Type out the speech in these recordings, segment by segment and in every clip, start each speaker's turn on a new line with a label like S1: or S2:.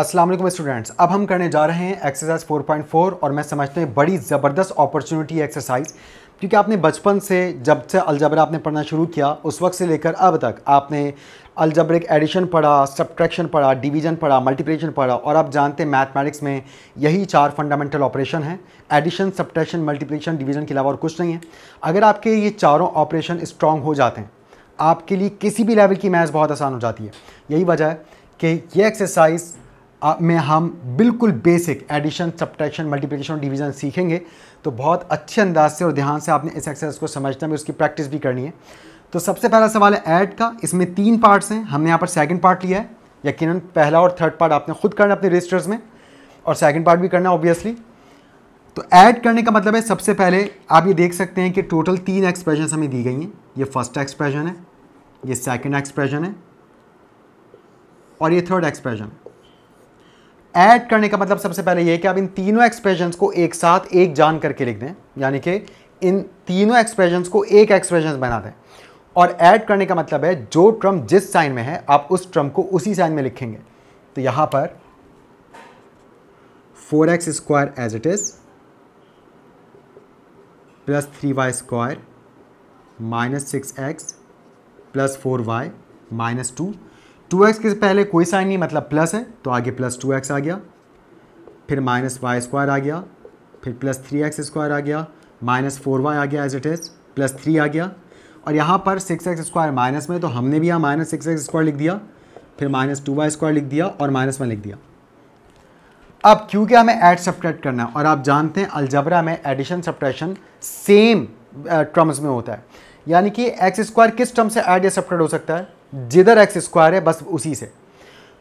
S1: Aslam students अब हम करने जा रहे हैं एक्सरसाइज 4.4 और मैं समझते हैं बड़ी ज़बरदस्त अपॉर्चुनिटी एक्सरसाइज क्योंकि आपने बचपन से जब से अलजबरा आपने पढ़ना शुरू किया उस वक्त से लेकर अब तक आपने अलजबरिक एडिशन पढ़ा सब्ट्रैक्शन पढ़ा डिवीजन पढ़ा मल्टीप्लिकेशन पढ़ा और आप जानते हैं मैथमेटिक्स में यही चार फंडामेंटल ऑपरेशन हैं एडिशन सब्ट्रैक्शन मल्टीप्लिकेशन डिवीजन के अलावा और कुछ नहीं है अगर आपके ये चारों ऑपरेशन स्ट्रॉन्ग हो जाते हैं आपके लिए किसी भी लेवल की मैथ बहुत आसान हो जाती है यही वजह है कि ये एक्सरसाइज में हम बिल्कुल बेसिक एडिशन सब्ट्रैक्शन मल्टीप्लिकेशन और डिवीजन सीखेंगे तो बहुत अच्छे अंदाज से और ध्यान से आपने इस एक्सरसाइज को समझना है उसकी प्रैक्टिस भी करनी है तो सबसे पहला सवाल है ऐड का इसमें तीन पार्ट्स हैं हमने यहाँ पर सेकंड पार्ट लिया है यकीनन पहला और थर्ड पार्ट आपने खुद करना अपने रजिस्टर्स में और सेकंड पार्ट भी करना ऑब्वियसली तो ऐड करने का मतलब है सबसे पहले आप ये देख सकते हैं कि टोटल तीन एक्सप्रेशन हमें दी गई हैं ये फर्स्ट एक्सप्रेशन है ये सेकेंड एक्सप्रेशन है और ये थर्ड एक्सप्रेशन ऐड करने का मतलब सबसे पहले यह कि आप इन तीनों एक्सप्रेशंस को एक साथ एक जान करके लिख दें यानी कि इन तीनों एक्सप्रेशंस को एक एक्सप्रेशन बना दें और ऐड करने का मतलब है जो ट्रम जिस साइन में है आप उस ट्रम को उसी साइन में लिखेंगे तो यहां पर four x square as it is plus three y square minus six x plus four y minus two two x के पहले कोई साइन नहीं मतलब प्लस है तो आगे प्लस टू एक्स आ गया फिर माइनस वाई स्क्वायर आ गया फिर प्लस थ्री एक्स स्क्वायर आ गया माइनस फोर वाई आ गया as it is plus three आ गया और यहाँ पर सिक्स एक्स स्क्वायर माइनस में तो हमने भी यहाँ माइनस सिक्स एक्स स्क्वायर लिख दिया फिर माइनस टू वाई स्क्वायर लिख दिया और माइनस वन लिख दिया अब क्योंकि हमें ऐड सब्ट्रैक्ट करना है और आप जानते हैं अलजबरा में एडिशन सब्ट्रैक्शन सेम टर्म्स में होता है यानी कि एक्स स्क्वायर किस टर्म से ऐड या सब्ट्रैक्ट हो सकता है जिधर एक्स स्क्वायर है बस उसी से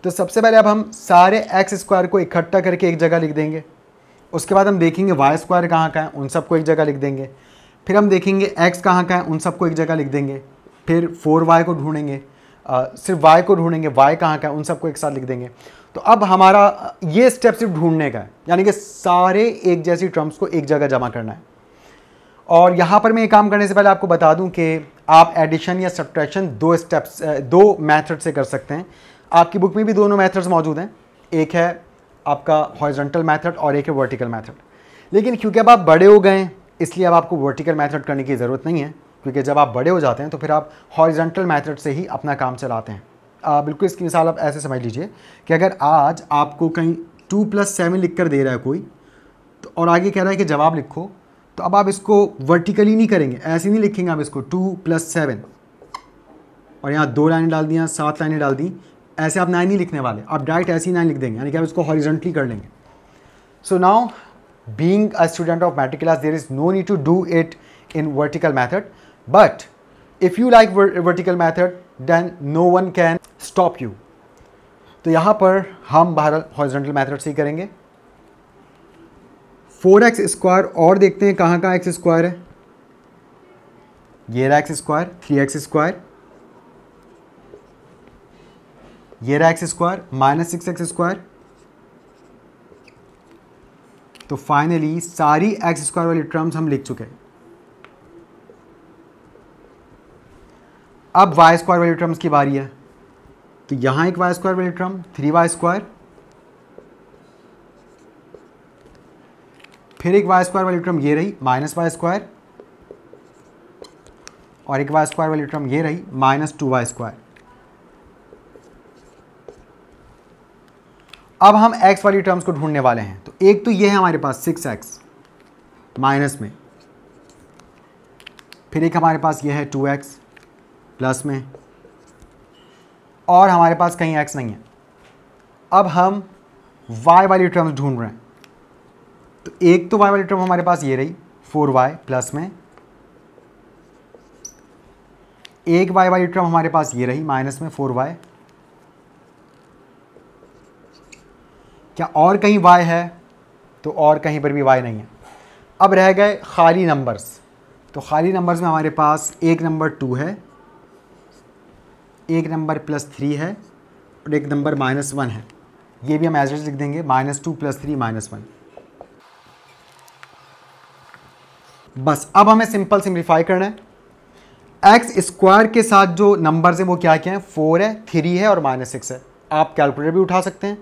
S1: तो सबसे पहले अब हम सारे एक्स स्क्वायर को इकट्ठा करके एक जगह लिख देंगे उसके बाद हम देखेंगे वाई स्क्वायर कहाँ का है उन सबको एक जगह लिख देंगे फिर हम देखेंगे एक्स कहाँ का है उन सबको एक जगह लिख देंगे फिर फोर वाई को ढूंढेंगे सिर्फ वाई को ढूंढेंगे वाई कहाँ का है उन सबको एक साथ लिख देंगे तो अब हमारा ये स्टेप सिर्फ ढूंढने का है यानी कि सारे एक जैसी ट्रम्प्स को एक जगह जमा करना है और यहाँ पर मैं ये काम करने से पहले आपको बता दूँ कि आप एडिशन या सब्ट्रैक्शन दो स्टेप्स दो मैथड से कर सकते हैं आपकी बुक में भी दोनों मैथड्स मौजूद हैं एक है आपका हॉर्जेंटल मैथड और एक है वर्टिकल मैथड लेकिन क्योंकि अब आप बड़े हो गए इसलिए अब आपको वर्टिकल मैथड करने की ज़रूरत नहीं है क्योंकि जब आप बड़े हो जाते हैं तो फिर आप हॉर्जेंटल मैथड से ही अपना काम चलाते हैं आ, बिल्कुल इसकी मिसाल आप ऐसे समझ लीजिए कि अगर आज आपको कहीं टू प्लस सेवन लिख कर दे रहा है कोई तो और आगे कह रहा है कि जवाब लिखो तो अब आप इसको वर्टिकली नहीं करेंगे ऐसे नहीं लिखेंगे आप इसको टू प्लस सेवन और यहाँ दो लाइनें डाल दी यहाँ सात लाइनें डाल दी ऐसे आप नाइन नहीं लिखने वाले आप डायरेक्ट ऐसी नाइन लिख देंगे यानी कि आप इसको हॉरिजेंटली कर लेंगे so now being a student of matric class there is no need to do it in vertical method but if you like vertical method then no one can stop you तो यहाँ पर हम बाहर horizontal method से ही करेंगे four x square और देखते हैं कहाँ कहाँ एक्स स्क्वायर है ये रहा x square three x square ये रहा x square minus six x square तो फाइनली सारी एक्स स्क्वायर वाली टर्म्स हम लिख चुके हैं अब वाई स्क्वायर वाली टर्म्स की बारी है तो यहां एक वाई स्क्वायर वाली टर्म थ्री वाई स्क्वायर फिर एक वाई स्क्वायर वाली टर्म ये रही माइनस वाई स्क्वायर और एक वाई स्क्वायर वाली टर्म ये रही माइनस टू वाई स्क्वायर अब हम x वाली टर्म्स को ढूंढने वाले हैं तो एक तो ये है हमारे पास सिक्स एक्स माइनस में फिर एक हमारे पास ये है टू एक्स प्लस में और हमारे पास कहीं x नहीं है अब हम y वाली टर्म्स ढूंढ रहे हैं तो एक तो वाई वाली टर्म हमारे पास ये रही फोर वाई प्लस में एक वाई वाली टर्म हमारे पास ये रही माइनस में फोर वाई क्या और कहीं वाई है तो और कहीं पर भी वाई नहीं है अब रह गए खाली नंबर्स तो खाली नंबर्स में हमारे पास एक नंबर टू है एक नंबर प्लस थ्री है और एक नंबर माइनस वन है ये भी हम एज लिख देंगे minus two plus three minus one बस अब हमें सिंपल सिंप्लीफाई करना है एक्स स्क्वायर के साथ जो नंबर्स हैं वो क्या क्या हैं फोर है थ्री है और माइनस सिक्स है आप कैलकुलेटर भी उठा सकते हैं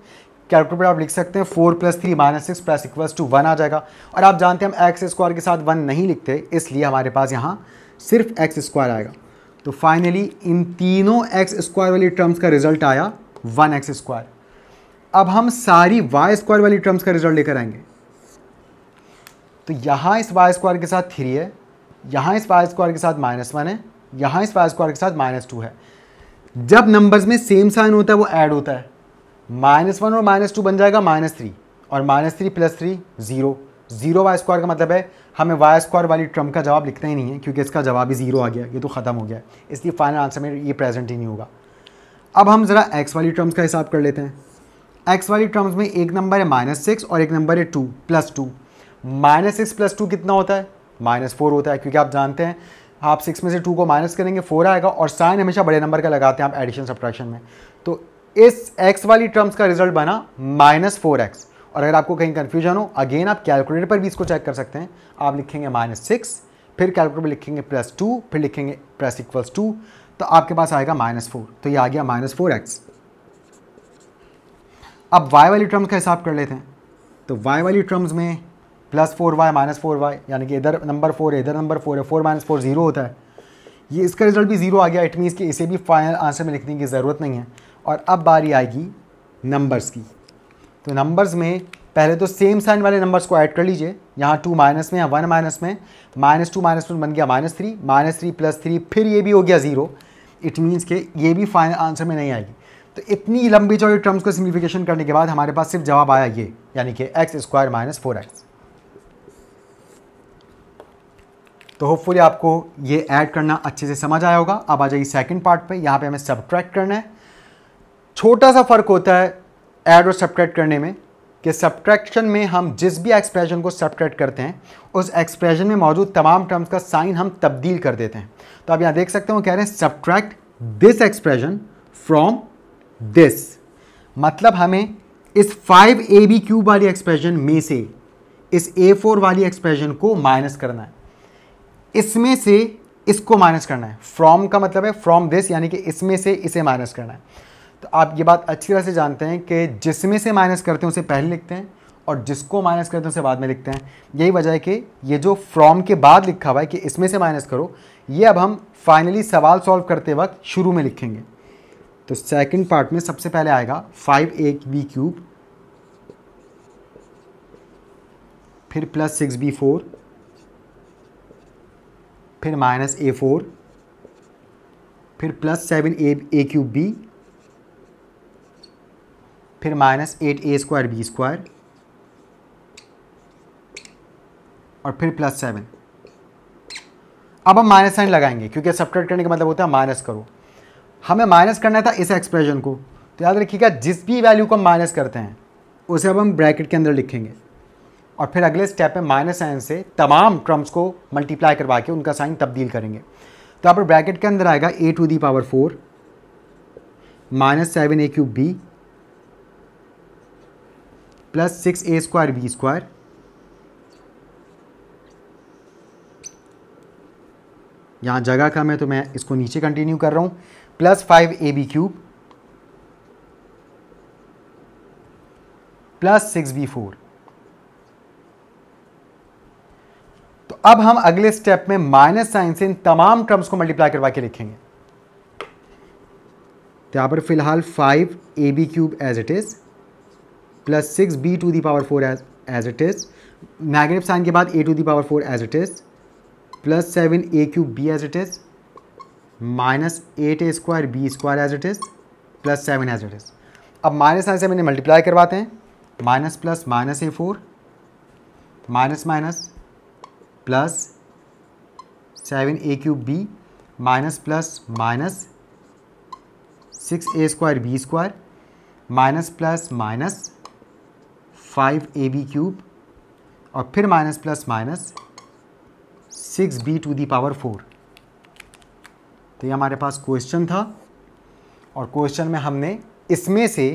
S1: कैलकुलेटर आप लिख सकते हैं four plus three minus six plus equal to one आ जाएगा और आप जानते हैं हम एक्स स्क्वायर के साथ वन नहीं लिखते इसलिए हमारे पास यहाँ सिर्फ एक्स स्क्वायर आएगा तो फाइनली इन तीनों एक्स स्क्वायर वाली टर्म्स का रिजल्ट आया वन एक्स स्क्वायर अब हम सारी वाई स्क्वायर वाली टर्म्स का रिजल्ट लेकर आएंगे तो यहाँ इस वाई स्क्वायर के साथ थ्री है यहाँ इस वाई स्क्वायर के साथ माइनस वन है यहाँ इस वाई स्क्वायर के साथ माइनस टू है जब नंबर्स में सेम साइन होता है वो ऐड होता है माइनस वन और माइनस टू बन जाएगा माइनस थ्री और minus three plus three zero zero y square का मतलब है हमें वाई स्क्वायर वाली ट्रम का जवाब लिखना ही नहीं है क्योंकि इसका जवाब ही जीरो आ गया ये तो ख़त्म हो गया इसलिए फाइनल आंसर में ये प्रेजेंट ही नहीं होगा अब हम ज़रा एक्स वाली टर्म्स का हिसाब कर लेते हैं एक्स वाली टर्म्स में एक नंबर है माइनस सिक्स और एक नंबर है two plus two minus six plus two कितना होता है माइनस फोर होता है क्योंकि आप जानते हैं आप सिक्स में से टू को माइनस करेंगे फोर आएगा और साइन हमेशा बड़े नंबर का लगाते हैं आप एडिशन सब्ट्रैक्शन में तो इस एक्स वाली टर्म्स का रिजल्ट बना माइनस फोर एक्स और अगर आपको कहीं कन्फ्यूजन हो अगेन आप कैलकुलेटर पर भी इसको चेक कर सकते हैं आप लिखेंगे माइनस सिक्स फिर कैलकुलेटर पर लिखेंगे प्लस टू फिर लिखेंगे प्लस इक्वल्स टू तो आपके पास आएगा माइनस फोर तो ये आ गया माइनस फोर एक्स अब वाई वाली टर्म्स का हिसाब कर लेते हैं तो वाई वाली टर्म्स में plus four y minus four y यानी कि इधर नंबर फोर है इधर नंबर फोर है फोर माइनस फोर जीरो होता है ये इसका रिजल्ट भी जीरो आ गया इट मीन्स कि इसे भी फाइनल आंसर में लिखने की ज़रूरत नहीं है और अब बारी आएगी नंबर्स की तो नंबर्स में पहले तो सेम साइन वाले नंबर्स को ऐड कर लीजिए यहाँ टू माइनस में या वन माइनस में माइनस टू माइनस वन बन गया minus three minus three plus three फिर ये भी हो गया ज़ीरो इट मीन्स के ये भी फाइनल आंसर में नहीं आएगी तो इतनी लंबी चौड़ी टर्म्स को सिम्प्लीफिकेशन करने के बाद हमारे पास सिर्फ जवाब आया ये यानी कि x square minus four x तो होपफुली आपको ये ऐड करना अच्छे से समझ आया होगा अब आ जाइए सेकंड पार्ट पे यहाँ पे हमें सब्ट्रैक्ट करना है छोटा सा फ़र्क होता है ऐड और सब्ट्रैक्ट करने में कि सब्ट्रैक्शन में हम जिस भी एक्सप्रेशन को सब्ट्रैक्ट करते हैं उस एक्सप्रेशन में मौजूद तमाम टर्म्स का साइन हम तब्दील कर देते हैं तो आप यहाँ देख सकते हो कह रहे हैं subtract this expression from this मतलब हमें इस फाइव ए बी क्यूब वाली एक्सप्रेशन में से इस ए फोर वाली एक्सप्रेशन को माइनस करना है इसमें से इसको माइनस करना है फ्रॉम का मतलब है फ्रॉम दिस यानी कि इसमें से इसे माइनस करना है तो आप ये बात अच्छी तरह से जानते हैं कि जिसमें से माइनस करते हैं उसे पहले लिखते हैं और जिसको माइनस करते हैं उसे बाद में लिखते हैं यही वजह है कि ये जो फ्रॉम के बाद लिखा हुआ है कि इसमें से माइनस करो ये अब हम फाइनली सवाल सॉल्व करते वक्त शुरू में लिखेंगे तो सेकंड पार्ट में सबसे पहले आएगा फाइव ए बी क्यूब फिर प्लस सिक्स बी फोर फिर माइनस ए फोर फिर plus seven a a cube b फिर minus eight a square b square और फिर प्लस सेवन अब हम माइनस साइन लगाएंगे क्योंकि सब्ट्रैक्ट करने का मतलब होता है माइनस करो हमें माइनस करना था इस एक्सप्रेशन को तो याद रखिएगा जिस भी वैल्यू को हम माइनस करते हैं उसे अब हम ब्रैकेट के अंदर लिखेंगे और फिर अगले स्टेप में माइनस साइन से तमाम क्रम्स को मल्टीप्लाई करवा के उनका साइन तब्दील करेंगे तो यहाँ पर ब्रैकेट के अंदर आएगा a to the power four minus seven a cube b plus six a square b square यहाँ जगह कम है तो मैं इसको नीचे कंटिन्यू कर रहा हूँ plus five a b cube plus six b four तो अब हम अगले स्टेप में माइनस साइन से इन तमाम टर्म्स को मल्टीप्लाई करवा के लिखेंगे तो यहाँ पर फिलहाल five a b cube as it is plus six b to the power four as as it is negative sign के बाद a to the power four as it is plus seven a cube b as it is minus eight a square b square as it is plus seven as it is अब minus sign से मैंने multiply करवाते हैं minus plus minus a four minus minus plus seven a cube b minus plus minus six a square b square minus plus minus five a b cube और फिर minus plus minus six b to the power four तो ये हमारे पास question था और question में हमने इसमें से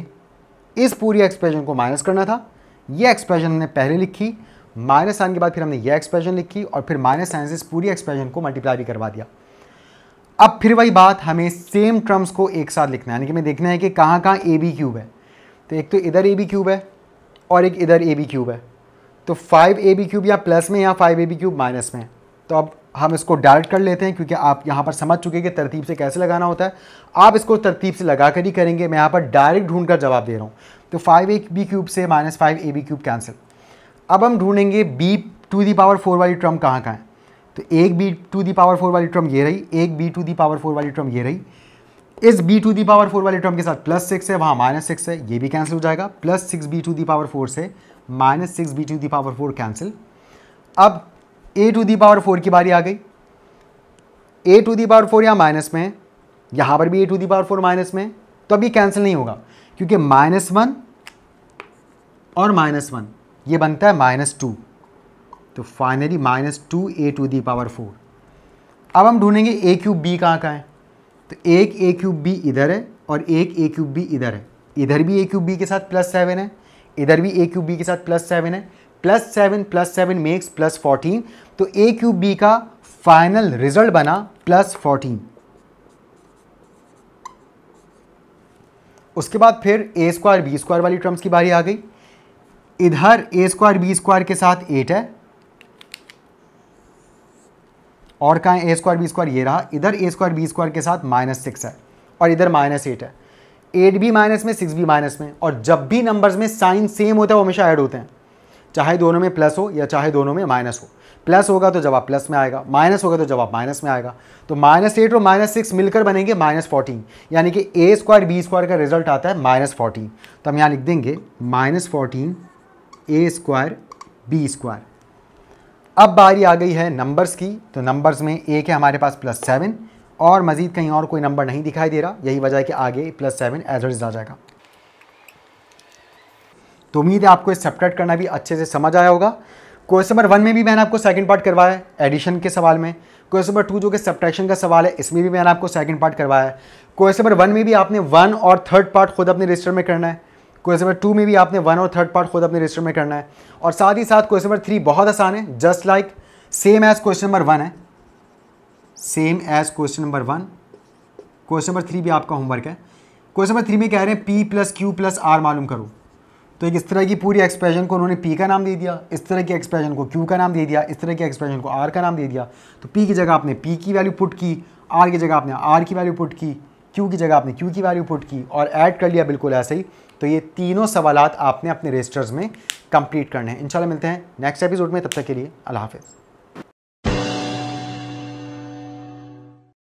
S1: इस पूरी एक्सप्रेशन को माइनस करना था ये एक्सप्रेशन हमने पहले लिखी माइनस साइन के बाद फिर हमने ये एक्सप्रेशन लिखी और फिर माइनस साइन से इस पूरी एक्सप्रेशन को मल्टीप्लाई भी करवा दिया अब फिर वही बात हमें सेम टर्म्स को एक साथ लिखना है यानी कि हमें देखना है कि कहाँ कहाँ ए बी क्यूब है तो एक तो इधर ए बी क्यूब है और एक इधर ए बी क्यूब है तो फाइव ए बी क्यूब या प्लस में या five a b cube minus में तो अब हम इसको डायरेक्ट कर लेते हैं क्योंकि आप यहाँ पर समझ चुके हैं कि तरतीब से कैसे लगाना होता है आप इसको तरतीब से लगा कर ही करेंगे मैं यहाँ पर डायरेक्ट ढूंढ कर जवाब दे रहा हूँ तो फाइव ए बी क्यूब से minus five a b cube cancel अब हम ढूंढेंगे b to the power four वाली ट्रम कहाँ कहाँ है तो एक b to the power four वाली ट्रम ये रही एक b to the power four वाली ट्रम ये रही इस b to the power four वाली ट्रम के साथ प्लस सिक्स है वहाँ माइनस सिक्स है ये भी कैंसिल हो जाएगा plus six b to the power four से minus six b to the power four cancel अब a to the power four की बारी आ गई a to the power four यहाँ माइनस में है यहाँ पर भी a to the power four minus में है तो अभी कैंसिल नहीं होगा क्योंकि माइनस वन और माइनस वन ये बनता है माइनस टू तो finally minus to A to the power four अब हम ढूंढेंगे ए क्यूब बी कहाँ का है तो एक ए क्यूब बी इधर है और एक ए क्यूब बी इधर है इधर भी ए क्यूब बी के साथ प्लस सेवन है इधर भी ए क्यूब बी के साथ प्लस सेवन है plus seven plus seven makes plus fourteen तो ए क्यूब बी का फाइनल रिजल्ट बना प्लस फोर्टीन उसके बाद फिर ए स्क्वायर बी स्क्वायर वाली टर्म्स की बारी आ गई इधर ए स्क्वायर बी स्क्वायर के साथ एट है और कहा ए स्क्वायर बी स्क्वायर ये रहा इधर ए स्क्वायर बी स्क्वायर के साथ माइनस सिक्स है और इधर माइनस एट है एट भी माइनस में सिक्स भी माइनस में और जब भी नंबर्स में साइन सेम होता है वो हमेशा ऐड होते हैं चाहे दोनों में प्लस हो या चाहे दोनों में माइनस हो प्लस होगा तो जवाब प्लस में आएगा माइनस होगा तो जवाब माइनस में आएगा तो माइनस एट और माइनस सिक्स मिलकर बनेंगे माइनस फोर्टीन यानी कि ए स्क्वायर बी स्क्वायर का रिजल्ट आता है माइनस फोर्टीन तो हम यहाँ लिख देंगे minus fourteen a square b square अब बारी आ गई है नंबर्स की तो नंबर्स में एक है हमारे पास प्लस सेवन और मज़ीद कहीं और कोई नंबर नहीं दिखाई दे रहा यही वजह है कि आगे प्लस सेवन एज रिजल्ट आ जाएगा तो उम्मीद है आपको इस सेपरेट करना भी अच्छे से समझ आया होगा क्वेश्चन नंबर वन में भी मैंने आपको सेकंड पार्ट करवाया है एडिशन के सवाल में क्वेश्चन नंबर टू जो कि सब्ट्रैक्शन का सवाल है इसमें भी मैंने आपको सेकंड पार्ट करवाया है क्वेश्चन नंबर वन में भी आपने वन और थर्ड पार्ट खुद अपने रजिस्टर में करना है क्वेश्चन नंबर टू में भी आपने वन और थर्ड पार्ट खुद अपने रजिस्टर में करना है और साथ ही साथ क्वेश्चन नंबर थ्री बहुत आसान है just like same as question number one है same as question number one question number three भी आपका होमवर्क है क्वेश्चन नंबर थ्री में कह रहे हैं p plus q plus r मालूम करो तो एक इस तरह की पूरी एक्सप्रेशन को उन्होंने पी का नाम दे दिया इस तरह की एक्सप्रेशन को क्यू का नाम दे दिया इस तरह की एक्सप्रेशन को आर का नाम दे दिया तो पी की जगह आपने पी की वैल्यू पुट की आर की जगह आपने आर की वैल्यू पुट की क्यू की जगह आपने क्यू की वैल्यू पुट की और ऐड कर लिया बिल्कुल ऐसे ही तो ये तीनों सवालत आपने अपने रजिस्टर्स में कंप्लीट करने हैं इंशाल्लाह मिलते हैं नेक्स्ट एपिसोड में तब तक के लिए अल्लाह हाफिज़